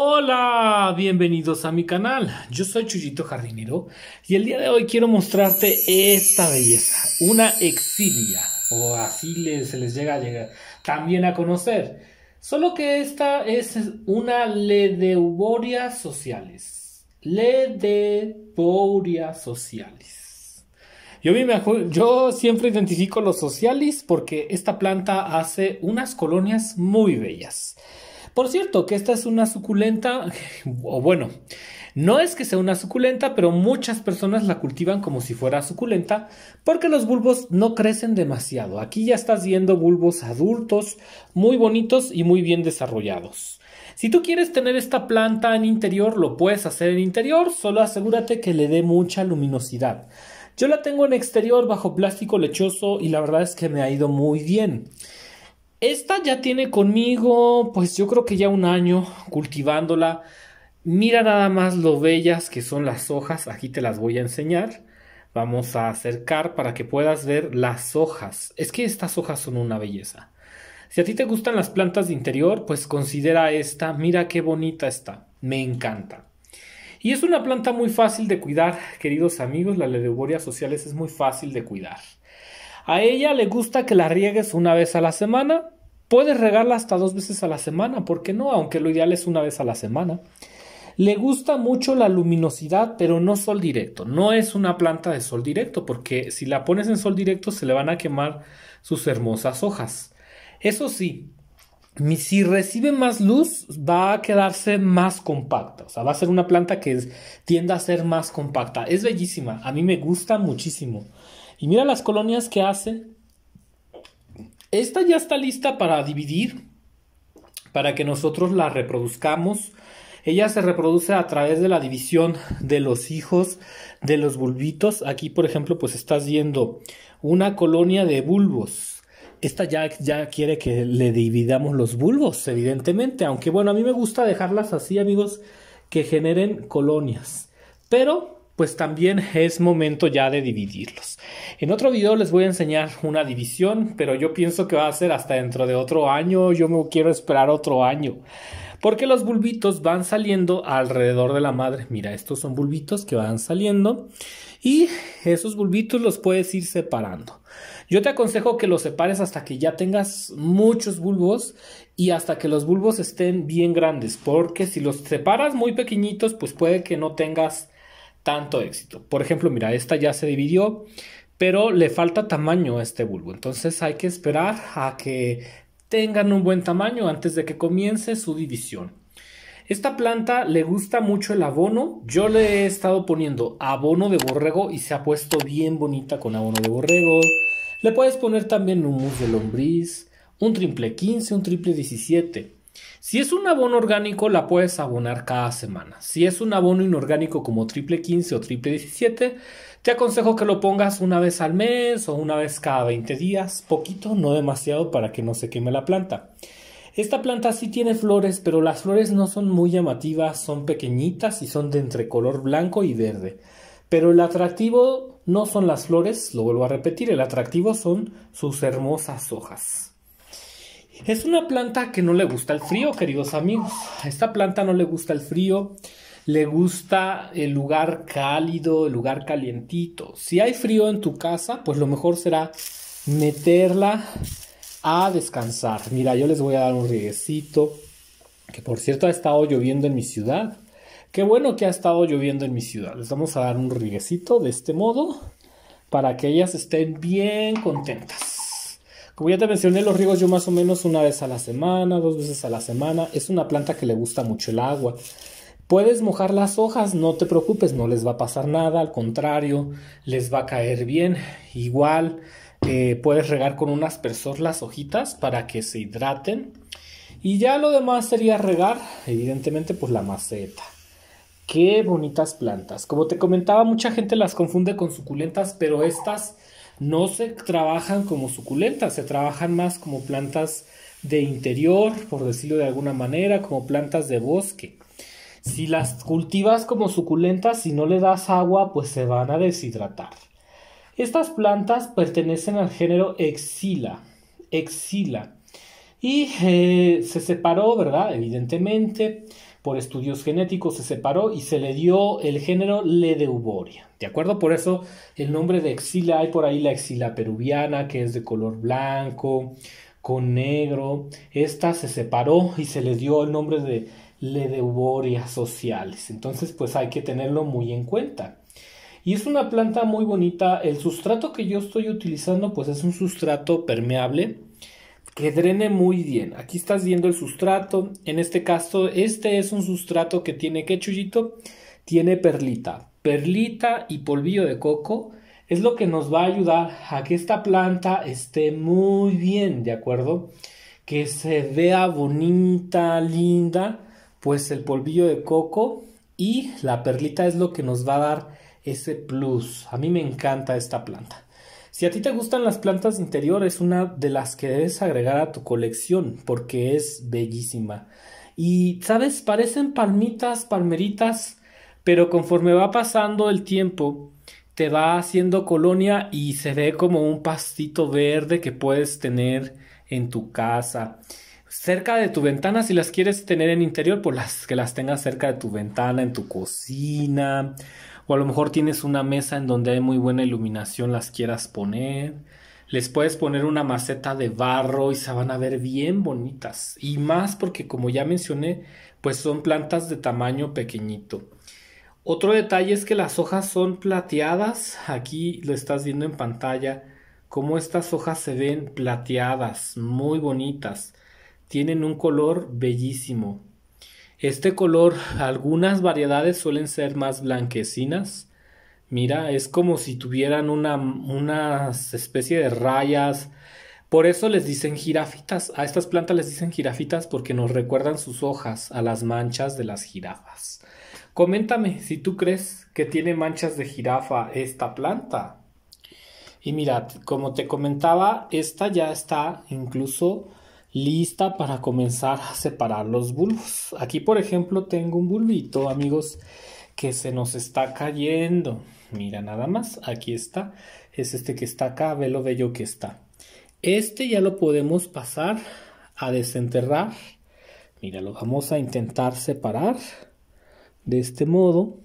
Hola, bienvenidos a mi canal. Yo soy Chuyito Jardinero y el día de hoy quiero mostrarte esta belleza, una exilia, o así se les llega a llegar también a conocer. Solo que esta es una Ledeuboria socialis. Ledeuboria socialis. Yo, yo siempre identifico los socialis porque esta planta hace unas colonias muy bellas. Por cierto, que esta es una suculenta, o bueno, no es que sea una suculenta, pero muchas personas la cultivan como si fuera suculenta, porque los bulbos no crecen demasiado. Aquí ya estás viendo bulbos adultos, muy bonitos y muy bien desarrollados. Si tú quieres tener esta planta en interior, lo puedes hacer en interior, solo asegúrate que le dé mucha luminosidad. Yo la tengo en exterior bajo plástico lechoso y la verdad es que me ha ido muy bien. Esta ya tiene conmigo, pues yo creo que ya un año cultivándola. Mira nada más lo bellas que son las hojas. Aquí te las voy a enseñar. Vamos a acercar para que puedas ver las hojas. Es que estas hojas son una belleza. Si a ti te gustan las plantas de interior, pues considera esta. Mira qué bonita está. Me encanta. Y es una planta muy fácil de cuidar, queridos amigos. La Leuboria sociales es muy fácil de cuidar. A ella le gusta que la riegues una vez a la semana. Puedes regarla hasta dos veces a la semana, ¿por qué no? Aunque lo ideal es una vez a la semana. Le gusta mucho la luminosidad, pero no sol directo. No es una planta de sol directo, porque si la pones en sol directo se le van a quemar sus hermosas hojas. Eso sí, si recibe más luz, va a quedarse más compacta. O sea, va a ser una planta que tiende a ser más compacta. Es bellísima. A mí me gusta muchísimo. Y mira las colonias que hacen. Esta ya está lista para dividir, para que nosotros la reproduzcamos. Ella se reproduce a través de la división de los hijos de los bulbitos. Aquí, por ejemplo, pues estás viendo una colonia de bulbos. Esta ya, ya quiere que le dividamos los bulbos, evidentemente. Aunque bueno, a mí me gusta dejarlas así, amigos, que generen colonias. Pero pues también es momento ya de dividirlos. En otro video les voy a enseñar una división, pero yo pienso que va a ser hasta dentro de otro año, yo me quiero esperar otro año. Porque los bulbitos van saliendo alrededor de la madre. Mira, estos son bulbitos que van saliendo y esos bulbitos los puedes ir separando. Yo te aconsejo que los separes hasta que ya tengas muchos bulbos y hasta que los bulbos estén bien grandes, porque si los separas muy pequeñitos, pues puede que no tengas tanto éxito. Por ejemplo, mira, esta ya se dividió, pero le falta tamaño a este bulbo. Entonces hay que esperar a que tengan un buen tamaño antes de que comience su división. Esta planta le gusta mucho el abono. Yo le he estado poniendo abono de borrego y se ha puesto bien bonita con abono de borrego. Le puedes poner también un humus de lombriz, un triple 15, un triple 17. Si es un abono orgánico, la puedes abonar cada semana. Si es un abono inorgánico como triple 15 o triple 17, te aconsejo que lo pongas una vez al mes o una vez cada 20 días, poquito, no demasiado para que no se queme la planta. Esta planta sí tiene flores, pero las flores no son muy llamativas, son pequeñitas y son de entre color blanco y verde. Pero el atractivo no son las flores, lo vuelvo a repetir, el atractivo son sus hermosas hojas. Es una planta que no le gusta el frío, queridos amigos. A esta planta no le gusta el frío, le gusta el lugar cálido, el lugar calientito. Si hay frío en tu casa, pues lo mejor será meterla a descansar. Mira, yo les voy a dar un rieguecito, que por cierto ha estado lloviendo en mi ciudad. Qué bueno que ha estado lloviendo en mi ciudad. Les vamos a dar un rieguecito de este modo para que ellas estén bien contentas. Como ya te mencioné, los riego yo más o menos una vez a la semana, dos veces a la semana. Es una planta que le gusta mucho el agua. Puedes mojar las hojas, no te preocupes, no les va a pasar nada, al contrario, les va a caer bien. Igual eh, puedes regar con un aspersor las hojitas para que se hidraten. Y ya lo demás sería regar, evidentemente, pues la maceta. Qué bonitas plantas. Como te comentaba, mucha gente las confunde con suculentas, pero estas no se trabajan como suculentas, se trabajan más como plantas de interior, por decirlo de alguna manera, como plantas de bosque. Si las cultivas como suculentas y si no le das agua, pues se van a deshidratar. Estas plantas pertenecen al género Exila. Exila. Y eh, se separó, ¿verdad? Evidentemente por estudios genéticos, se separó y se le dio el género Ledeuboria. ¿De acuerdo? Por eso el nombre de Exila, hay por ahí la Exila peruviana, que es de color blanco, con negro. Esta se separó y se le dio el nombre de Ledeuboria sociales. Entonces, pues hay que tenerlo muy en cuenta. Y es una planta muy bonita. El sustrato que yo estoy utilizando, pues es un sustrato permeable que drene muy bien. Aquí estás viendo el sustrato. En este caso, este es un sustrato que tiene que tiene perlita. Perlita y polvillo de coco es lo que nos va a ayudar a que esta planta esté muy bien, ¿de acuerdo? Que se vea bonita, linda, pues el polvillo de coco y la perlita es lo que nos va a dar ese plus. A mí me encanta esta planta. Si a ti te gustan las plantas interiores, una de las que debes agregar a tu colección porque es bellísima. Y, ¿sabes? Parecen palmitas, palmeritas, pero conforme va pasando el tiempo, te va haciendo colonia y se ve como un pastito verde que puedes tener en tu casa. Cerca de tu ventana, si las quieres tener en interior, pues las que las tengas cerca de tu ventana, en tu cocina o a lo mejor tienes una mesa en donde hay muy buena iluminación, las quieras poner. Les puedes poner una maceta de barro y se van a ver bien bonitas. Y más porque, como ya mencioné, pues son plantas de tamaño pequeñito. Otro detalle es que las hojas son plateadas. Aquí lo estás viendo en pantalla. como estas hojas se ven plateadas, muy bonitas. Tienen un color bellísimo. Este color, algunas variedades suelen ser más blanquecinas. Mira, es como si tuvieran una, especie de rayas. Por eso les dicen jirafitas. A estas plantas les dicen jirafitas porque nos recuerdan sus hojas a las manchas de las jirafas. Coméntame si tú crees que tiene manchas de jirafa esta planta. Y mirad, como te comentaba, esta ya está incluso lista para comenzar a separar los bulbos. Aquí, por ejemplo, tengo un bulbito, amigos, que se nos está cayendo. Mira nada más, aquí está. Es este que está acá, ve lo bello que está. Este ya lo podemos pasar a desenterrar. Mira, lo vamos a intentar separar de este modo.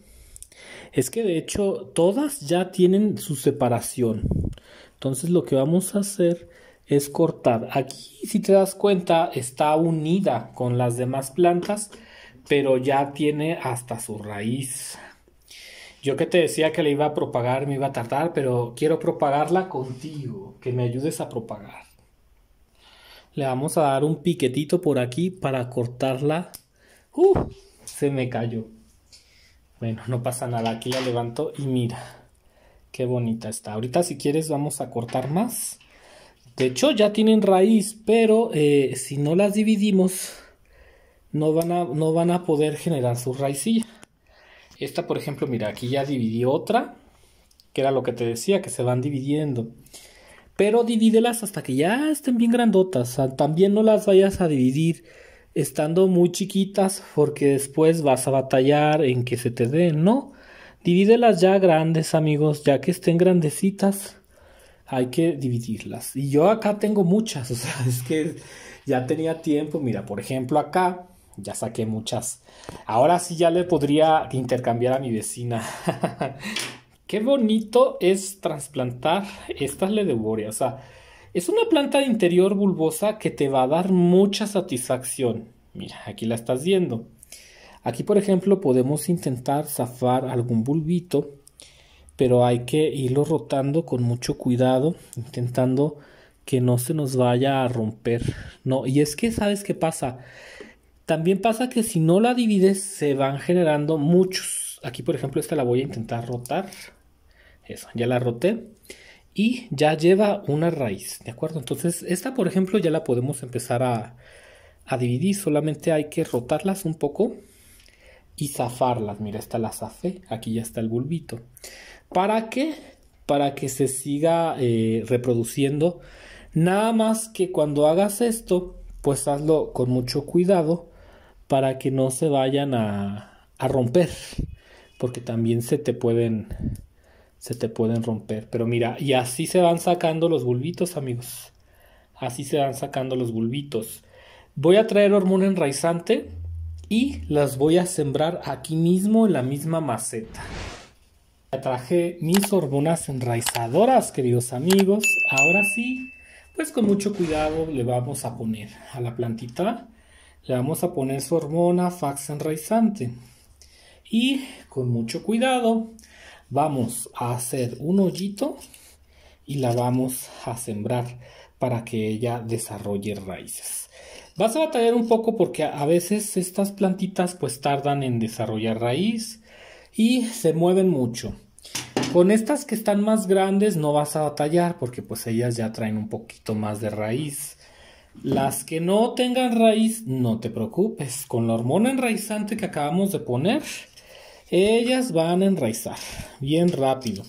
Es que de hecho todas ya tienen su separación. Entonces lo que vamos a hacer es cortar. Aquí, si te das cuenta, está unida con las demás plantas, pero ya tiene hasta su raíz. Yo que te decía que le iba a propagar, me iba a tardar, pero quiero propagarla contigo, que me ayudes a propagar. Le vamos a dar un piquetito por aquí para cortarla. ¡Uh! Se me cayó. Bueno, no pasa nada. Aquí la levanto y mira. Qué bonita está. Ahorita si quieres vamos a cortar más. De hecho, ya tienen raíz, pero eh, si no las dividimos, no van, a, no van a poder generar su raíz. Esta, por ejemplo, mira, aquí ya dividí otra, que era lo que te decía, que se van dividiendo. Pero divídelas hasta que ya estén bien grandotas. También no las vayas a dividir estando muy chiquitas, porque después vas a batallar en que se te den, ¿no? Divídelas ya grandes, amigos, ya que estén grandecitas hay que dividirlas. Y yo acá tengo muchas, o sea, es que ya tenía tiempo, mira, por ejemplo acá ya saqué muchas. Ahora sí ya le podría intercambiar a mi vecina. Qué bonito es trasplantar estas ledeborias, o sea, es una planta de interior bulbosa que te va a dar mucha satisfacción. Mira, aquí la estás viendo. Aquí, por ejemplo, podemos intentar zafar algún bulbito pero hay que irlo rotando con mucho cuidado, intentando que no se nos vaya a romper. No, y es que sabes qué pasa. También pasa que si no la divides se van generando muchos. Aquí por ejemplo esta la voy a intentar rotar. Eso, ya la roté. Y ya lleva una raíz, ¿de acuerdo? Entonces esta por ejemplo ya la podemos empezar a, a dividir. Solamente hay que rotarlas un poco y zafarlas. Mira, esta la zafé, aquí ya está el bulbito. ¿Para qué? Para que se siga eh, reproduciendo. Nada más que cuando hagas esto, pues hazlo con mucho cuidado para que no se vayan a, a romper. Porque también se te pueden se te pueden romper. Pero mira, y así se van sacando los bulbitos, amigos. Así se van sacando los bulbitos. Voy a traer hormona enraizante y las voy a sembrar aquí mismo en la misma maceta. traje mis hormonas enraizadoras, queridos amigos. Ahora sí, pues con mucho cuidado le vamos a poner a la plantita, le vamos a poner su hormona fax enraizante. Y con mucho cuidado vamos a hacer un hoyito y la vamos a sembrar para que ella desarrolle raíces. Vas a batallar un poco porque a veces estas plantitas pues tardan en desarrollar raíz y se mueven mucho. Con estas que están más grandes no vas a batallar porque pues ellas ya traen un poquito más de raíz. Las que no tengan raíz, no te preocupes. Con la hormona enraizante que acabamos de poner, ellas van a enraizar bien rápido.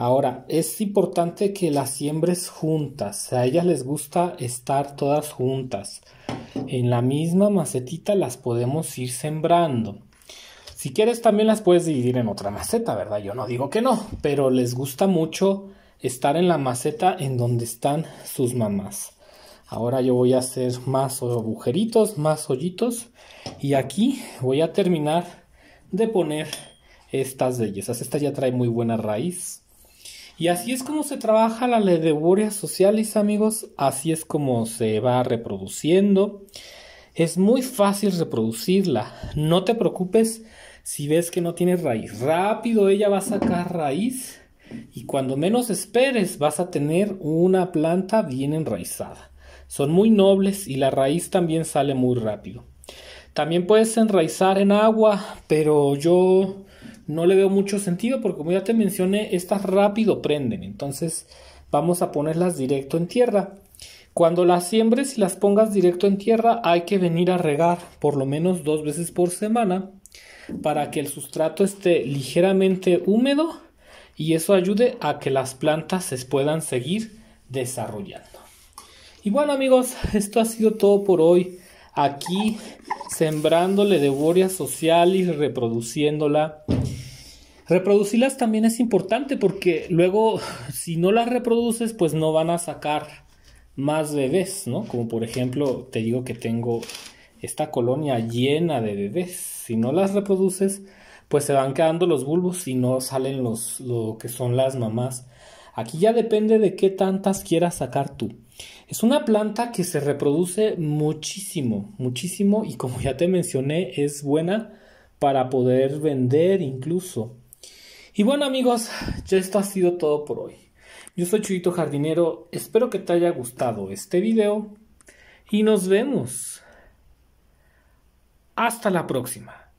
Ahora, es importante que las siembres juntas, a ellas les gusta estar todas juntas. En la misma macetita las podemos ir sembrando. Si quieres también las puedes dividir en otra maceta, ¿verdad? Yo no digo que no, pero les gusta mucho estar en la maceta en donde están sus mamás. Ahora yo voy a hacer más agujeritos, más hoyitos y aquí voy a terminar de poner estas bellezas. Esta ya trae muy buena raíz, y así es como se trabaja la ledeburia socialis, amigos. Así es como se va reproduciendo. Es muy fácil reproducirla. No te preocupes si ves que no tiene raíz. Rápido ella va a sacar raíz y cuando menos esperes vas a tener una planta bien enraizada. Son muy nobles y la raíz también sale muy rápido. También puedes enraizar en agua, pero yo no le veo mucho sentido porque como ya te mencioné, estas rápido prenden. Entonces vamos a ponerlas directo en tierra. Cuando las siembres y las pongas directo en tierra hay que venir a regar por lo menos dos veces por semana para que el sustrato esté ligeramente húmedo y eso ayude a que las plantas se puedan seguir desarrollando. Y bueno amigos, esto ha sido todo por hoy aquí sembrándole de Boria social y reproduciéndola. Reproducirlas también es importante porque luego si no las reproduces pues no van a sacar más bebés, ¿no? Como por ejemplo te digo que tengo esta colonia llena de bebés. Si no las reproduces pues se van quedando los bulbos y no salen los, lo que son las mamás. Aquí ya depende de qué tantas quieras sacar tú. Es una planta que se reproduce muchísimo, muchísimo y como ya te mencioné es buena para poder vender incluso. Y bueno amigos, ya esto ha sido todo por hoy. Yo soy Chuyito Jardinero, espero que te haya gustado este video y nos vemos. Hasta la próxima.